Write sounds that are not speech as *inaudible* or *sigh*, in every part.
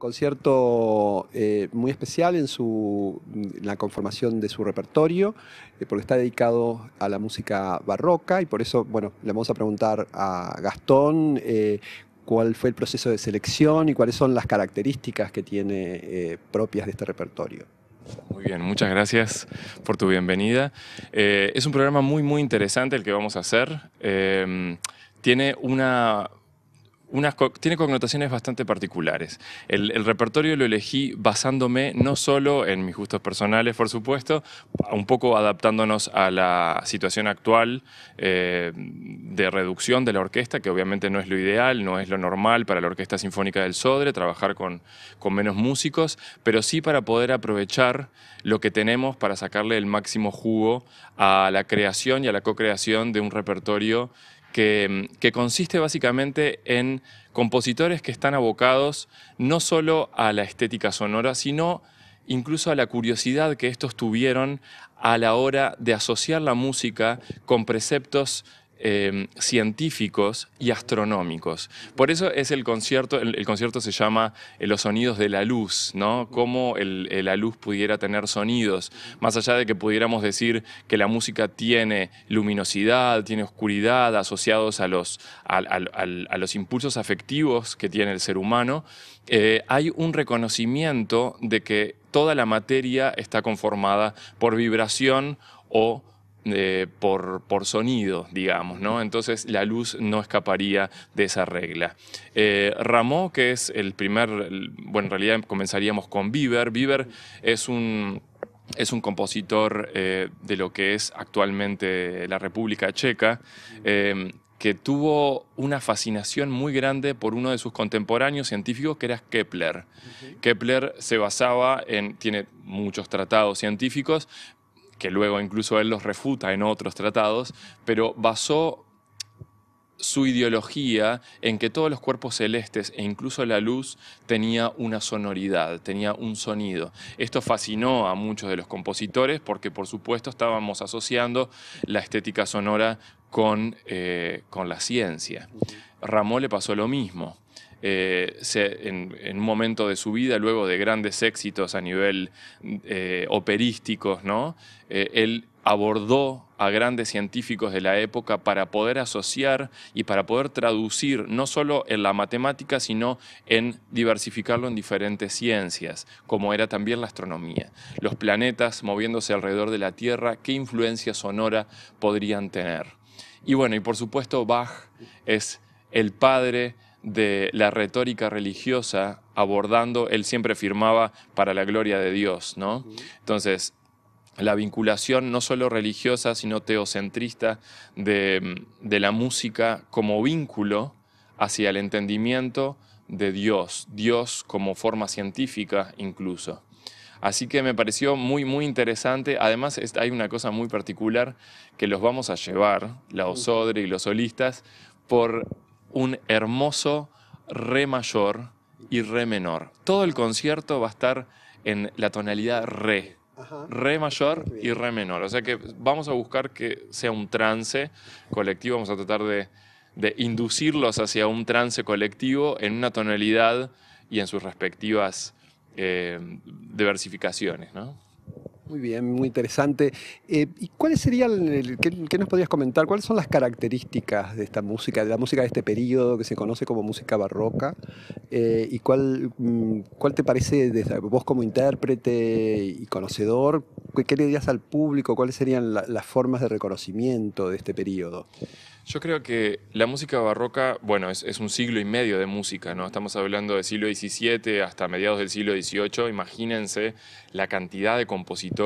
concierto eh, muy especial en, la conformación de su repertorio, eh, porque está dedicado a la música barroca y por eso, bueno, le vamos a preguntar a Gastón eh, cuál fue el proceso de selección y cuáles son las características que tiene propias de este repertorio. Muy bien, muchas gracias por tu bienvenida. es un programa muy, muy interesante el que vamos a hacer. tiene una tiene connotaciones bastante particulares. El, repertorio lo elegí basándome no solo en mis gustos personales, por supuesto, un poco adaptándonos a la situación actual eh, de reducción de la orquesta, que obviamente no es lo ideal, no es lo normal para la Orquesta Sinfónica del Sodre, trabajar con, con menos músicos, pero sí para poder aprovechar lo que tenemos para sacarle el máximo jugo a la creación y a la co-creación de un repertorio que, consiste básicamente en compositores que están abocados no solo a la estética sonora, sino incluso a la curiosidad que estos tuvieron a la hora de asociar la música con preceptos Em, científicos y astronómicos. Por eso es el concierto, el, concierto se llama eh, Los sonidos de la luz, ¿no? Cómo eh, la luz pudiera tener sonidos, más allá de que pudiéramos decir que la música tiene luminosidad, tiene oscuridad, asociados a los, los impulsos afectivos que tiene el ser humano, eh, hay un reconocimiento de que toda la materia está conformada por vibración o eh, por, por, sonido, digamos, ¿no? Entonces la luz no escaparía de esa regla. Eh, que es el primer, bueno, en realidad comenzaríamos con Bieber. Bieber es un es un compositor eh, de lo que es actualmente la República Checa, eh, que tuvo una fascinación muy grande por uno de sus contemporáneos científicos, que era Kepler. Kepler se basaba en, tiene muchos tratados científicos, que luego incluso él los refuta en otros tratados, pero basó su ideología en que todos los cuerpos celestes e incluso la luz tenía una sonoridad, tenía un sonido. Esto fascinó a muchos de los compositores porque por supuesto estábamos asociando la estética sonora con, eh, con la ciencia. Ramón le pasó lo mismo. Eh, en, un momento de su vida, luego de grandes éxitos a nivel eh, operísticos, ¿no? Eh, él abordó a grandes científicos de la época para poder asociar y para poder traducir no solo en la matemática, sino en diversificarlo en diferentes ciencias, como era también la astronomía. Los planetas moviéndose alrededor de la Tierra, qué influencia sonora podrían tener. Y bueno, y por supuesto Bach es el padre de la retórica religiosa abordando, él siempre firmaba para la gloria de Dios, ¿no? Entonces, la vinculación no solo religiosa, sino teocentrista de, de la música como vínculo hacia el entendimiento de Dios, Dios como forma científica incluso. Así que me pareció muy, muy interesante. Además, hay una cosa muy particular que los vamos a llevar, la Osodre y los solistas, por un hermoso re mayor y re menor. Todo el concierto va a estar en la tonalidad re. Re mayor y re menor. O sea que vamos a buscar que sea un trance colectivo, vamos a tratar de, inducirlos hacia un trance colectivo en una tonalidad y en sus respectivas eh, diversificaciones. Muy bien, muy interesante. Eh, ¿Y cuáles serían, qué, nos podrías comentar, cuáles son las características de esta música, de la música de este periodo que se conoce como música barroca? Eh, ¿Y cuál, mm, cuál te parece, desde vos como intérprete y conocedor, qué, le dirías al público, cuáles serían las formas de reconocimiento de este periodo? Yo creo que la música barroca, bueno, es, un siglo y medio de música, ¿no? Estamos hablando del siglo XVII hasta mediados del siglo XVIII. Imagínense la cantidad de compositores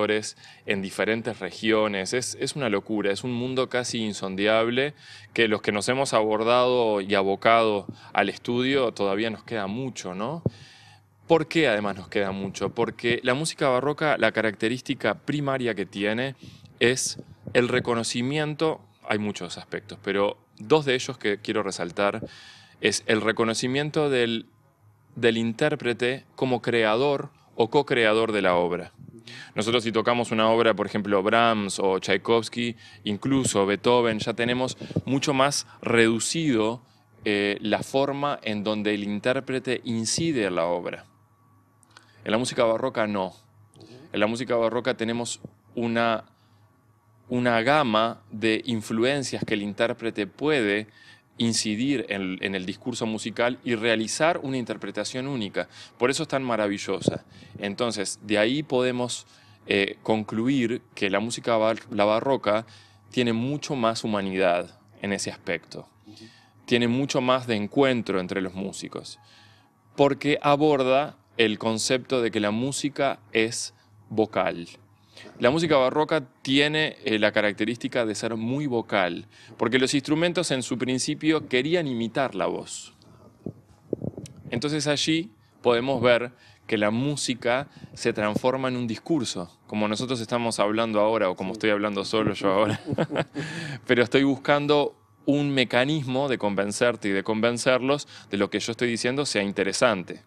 en diferentes regiones. Es, una locura, es un mundo casi insondiable que los que nos hemos abordado y abocado al estudio todavía nos queda mucho, ¿no? ¿Por qué además nos queda mucho? Porque la música barroca, la característica primaria que tiene es el reconocimiento, hay muchos aspectos, pero dos de ellos que quiero resaltar es el reconocimiento del, del intérprete como creador o co-creador de la obra. Nosotros si tocamos una obra, por ejemplo, Brahms o Tchaikovsky, incluso Beethoven, ya tenemos mucho más reducido eh, la forma en donde el intérprete incide en la obra. En la música barroca no. En la música barroca tenemos una, una gama de influencias que el intérprete puede incidir en, el discurso musical y realizar una interpretación única. Por eso es tan maravillosa. Entonces, de ahí podemos eh, concluir que la música la barroca tiene mucho más humanidad en ese aspecto. Tiene mucho más de encuentro entre los músicos. Porque aborda el concepto de que la música es vocal. La música barroca tiene eh, la característica de ser muy vocal, porque los instrumentos en su principio querían imitar la voz. Entonces allí podemos ver que la música se transforma en un discurso, como nosotros estamos hablando ahora o como estoy hablando solo yo ahora, *laughs* pero estoy buscando un mecanismo de convencerte y de convencerlos de lo que yo estoy diciendo sea interesante.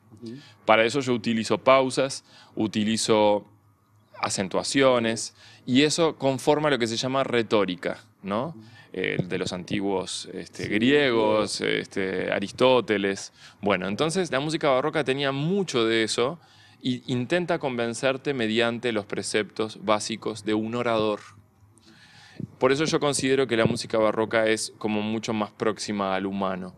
Para eso yo utilizo pausas, utilizo acentuaciones, y eso conforma lo que se llama retórica, ¿no? de los antiguos este, griegos, este, Aristóteles. Bueno, entonces la música barroca tenía mucho de eso e intenta convencerte mediante los preceptos básicos de un orador. Por eso yo considero que la música barroca es como mucho más próxima al humano.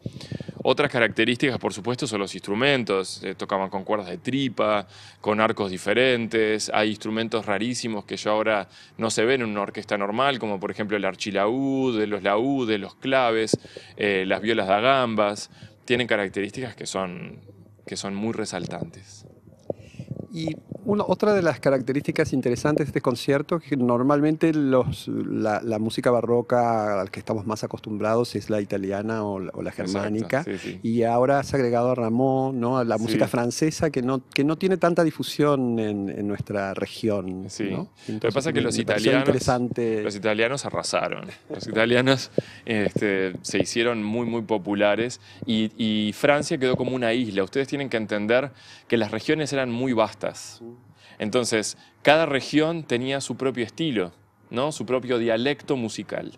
Otras características, por supuesto, son los instrumentos. Eh, tocaban con cuerdas de tripa, con arcos diferentes. Hay instrumentos rarísimos que ya ahora no se ven en una orquesta normal, como por ejemplo el archilaúd, los laúdes, los claves, eh, las violas de gambas Tienen características que son, que son muy resaltantes otra de las características interesantes de este concierto es que normalmente los, la, música barroca a la que estamos más acostumbrados es la italiana o la, germánica. Y ahora se ha agregado a Ramón, A la música francesa que no, que no tiene tanta difusión en, nuestra región. Entonces, Lo que pasa es que los italianos, los italianos arrasaron. Los italianos este, se hicieron muy, muy populares y, y Francia quedó como una isla. Ustedes tienen que entender que las regiones eran muy vastas. Entonces, cada región tenía su propio estilo, ¿no? su propio dialecto musical.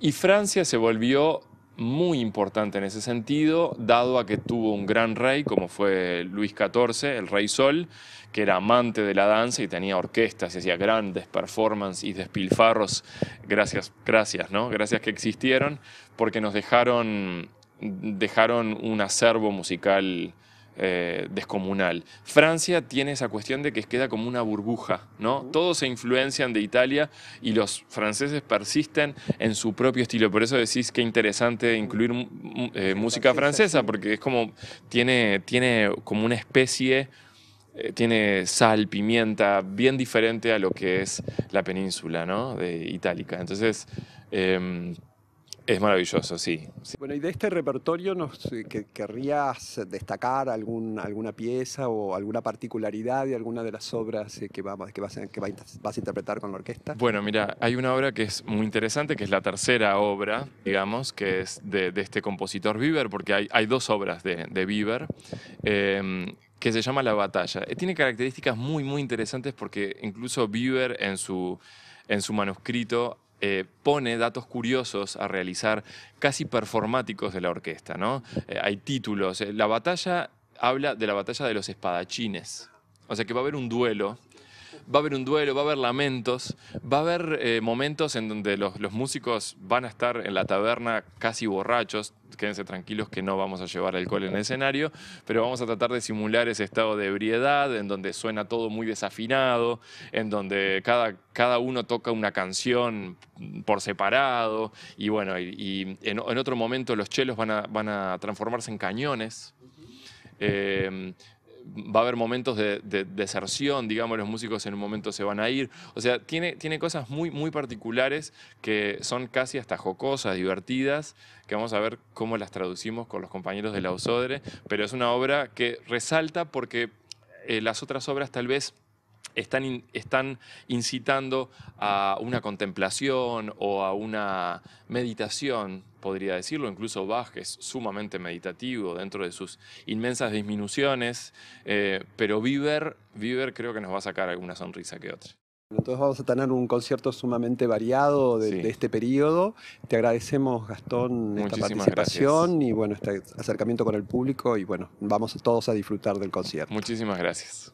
Y Francia se volvió muy importante en ese sentido, dado a que tuvo un gran rey, como fue Luis XIV, el rey Sol, que era amante de la danza y tenía orquestas y hacía grandes performances y despilfarros, gracias, gracias, ¿no? Gracias que existieron, porque nos dejaron, dejaron un acervo musical eh, descomunal. Francia tiene esa cuestión de que queda como una burbuja, ¿no? Todos se influencian de Italia y los franceses persisten en su propio estilo. Por eso decís que interesante incluir eh, música francesa, porque es como, tiene, tiene como una especie eh, tiene sal, pimienta, bien diferente a lo que es la península ¿no? de Itálica. Entonces, em, es maravilloso, sí, Bueno, y de este repertorio, eh, ¿querrías destacar alguna pieza o alguna particularidad de alguna de las obras eh, que, vas, a interpretar con la orquesta? Bueno, mira, hay una obra que es muy interesante, que es la tercera obra, digamos, que es de, este compositor Bieber, porque hay, dos obras de, Bieber. Em, que se llama La Batalla. Eh, tiene características muy, muy interesantes porque incluso Bieber en su, en su manuscrito eh, pone datos curiosos a realizar, casi performáticos de la orquesta. ¿no? Eh, hay títulos. Eh, la batalla habla de la batalla de los espadachines. O sea que va a haber un duelo va a haber un duelo, va a haber lamentos, va a haber eh, momentos en donde los, músicos van a estar en la taberna casi borrachos, quédense tranquilos que no vamos a llevar alcohol en el escenario, pero vamos a tratar de simular ese estado de ebriedad, en donde suena todo muy desafinado, en donde cada, cada uno toca una canción por separado, y bueno, y, en, otro momento los chelos van a, van a transformarse en cañones. Eh, va a haber momentos de, deserción, digamos, los músicos en un momento se van a ir. O sea, tiene, tiene cosas muy, muy particulares que son casi hasta jocosas, divertidas, que vamos a ver cómo las traducimos con los compañeros de Lausodre. pero es una obra que resalta porque eh, las otras obras tal vez están, incitando a una contemplación o a una meditación, podría decirlo, incluso Bach es sumamente meditativo dentro de sus inmensas disminuciones, eh, pero viver creo que nos va a sacar alguna sonrisa que otra. Entonces vamos a tener un concierto sumamente variado de, este periodo. Te agradecemos, Gastón, esta participación y bueno, este acercamiento con el público y bueno, vamos todos a disfrutar del concierto. Muchísimas gracias.